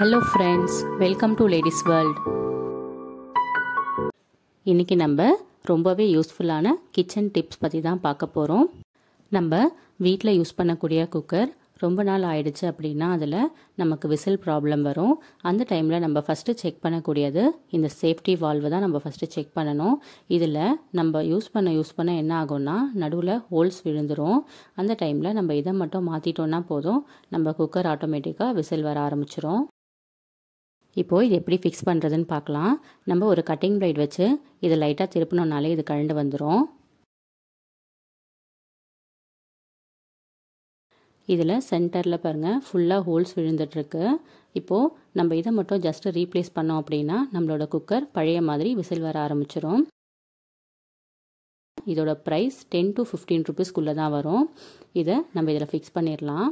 hello friends welcome to ladies world இன்றைக்கி நம்ம ரொம்பவே யூஸ்ஃபுல்லான கிச்சன் டிப்ஸ் பற்றி தான் பார்க்க போகிறோம் நம்ம வீட்டில் யூஸ் பண்ணக்கூடிய குக்கர் ரொம்ப நாள் ஆயிடுச்சு அப்படின்னா அதில் நமக்கு விசில் ப்ராப்ளம் வரும் அந்த டைமில் நம்ம ஃபஸ்ட்டு செக் பண்ணக்கூடியது இந்த சேஃப்டி வால்வு தான் நம்ம ஃபஸ்ட்டு செக் பண்ணணும் இதில் நம்ம யூஸ் பண்ண யூஸ் பண்ண என்ன ஆகும்னா நடுவில் ஹோல்ஸ் விழுந்துடும் அந்த டைமில் நம்ம இதை மட்டும் மாற்றிட்டோன்னா போதும் நம்ம குக்கர் ஆட்டோமேட்டிக்காக விசில் வர ஆரம்பிச்சிரும் இப்போது இது எப்படி ஃபிக்ஸ் பண்ணுறதுன்னு பார்க்கலாம் நம்ம ஒரு கட்டிங் பிளேட் வச்சு இதை லைட்டாக திருப்பினோம்னாலே இது கழண்டு வந்துடும் இதில் சென்டரில் பாருங்கள் ஃபுல்லாக ஹோல்ஸ் விழுந்துட்டுருக்கு இப்போது நம்ம இதை மட்டும் ஜஸ்ட்டு ரீப்ளேஸ் பண்ணோம் அப்படின்னா நம்மளோட குக்கர் பழைய மாதிரி விசில் வர ஆரம்பிச்சிடும் இதோட ப்ரைஸ் டென் டு ஃபிஃப்டீன் ருபீஸ்க்குள்ளே தான் வரும் இதை நம்ம இதில் ஃபிக்ஸ் பண்ணிடலாம்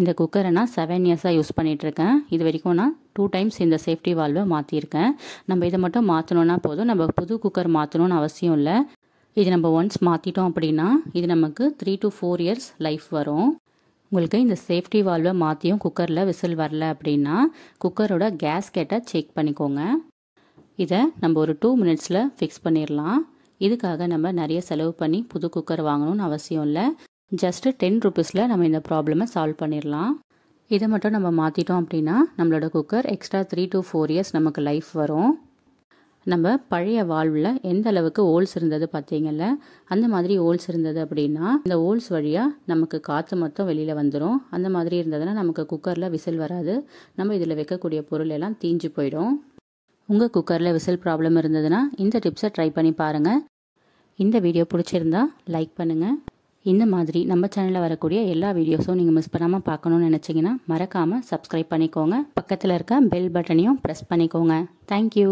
இந்த குக்கரை நான் செவன் இயர்ஸாக யூஸ் பண்ணிகிட்ருக்கேன் இது வரைக்கும் நான் டூ டைம்ஸ் இந்த சேஃப்டி வால்வை மாற்றிருக்கேன் நம்ம இதை மட்டும் மாற்றணுன்னா போதும் நம்ம புது குக்கர் மாற்றணும்னு அவசியம் இல்லை இது நம்ம ஒன்ஸ் மாற்றிட்டோம் அப்படின்னா இது நமக்கு three to four years life வரும் உங்களுக்கு இந்த சேஃப்டி வால்வை மாற்றியும் குக்கரில் விசில் வரல அப்படின்னா குக்கரோட கேஸ் கேட்டை செக் பண்ணிக்கோங்க இதை நம்ம ஒரு டூ மினிட்ஸில் ஃபிக்ஸ் பண்ணிடலாம் இதுக்காக நம்ம நிறைய செலவு பண்ணி புது குக்கர் வாங்கணும்னு அவசியம் இல்லை ஜஸ்ட்டு டென் ருபீஸில் நம்ம இந்த ப்ராப்ளமை சால்வ் பண்ணிடலாம் இதை மட்டும் நம்ம மாற்றிட்டோம் அப்படின்னா நம்மளோட cooker extra three to four years நமக்கு லைஃப் வரும் நம்ம பழைய வாழ்வில் எந்த அளவுக்கு ஓல்ஸ் இருந்தது பார்த்தீங்கல்ல அந்த மாதிரி ஓல்ஸ் இருந்தது அப்படின்னா இந்த ஓல்ஸ் வழியாக நமக்கு காற்று மொத்தம் வெளியில் வந்துடும் அந்த மாதிரி இருந்ததுன்னா நமக்கு குக்கரில் விசில் வராது நம்ம இதில் வைக்கக்கூடிய பொருள் எல்லாம் தீஞ்சு போயிடும் உங்கள் குக்கரில் விசில் ப்ராப்ளம் இருந்ததுன்னா இந்த டிப்ஸை ட்ரை பண்ணி பாருங்கள் இந்த வீடியோ பிடிச்சிருந்தா லைக் பண்ணுங்கள் இந்த மாதிரி நம்ம சேனலில் வரக்கூடிய எல்லா வீடியோஸும் நீங்கள் மிஸ் பண்ணாமல் பார்க்கணுன்னு நினச்சிங்கன்னா மறக்காமல் சப்ஸ்கிரைப் பண்ணிக்கோங்க பக்கத்தில் இருக்க பெல் பட்டனையும் ப்ரெஸ் பண்ணிக்கோங்க தேங்க்யூ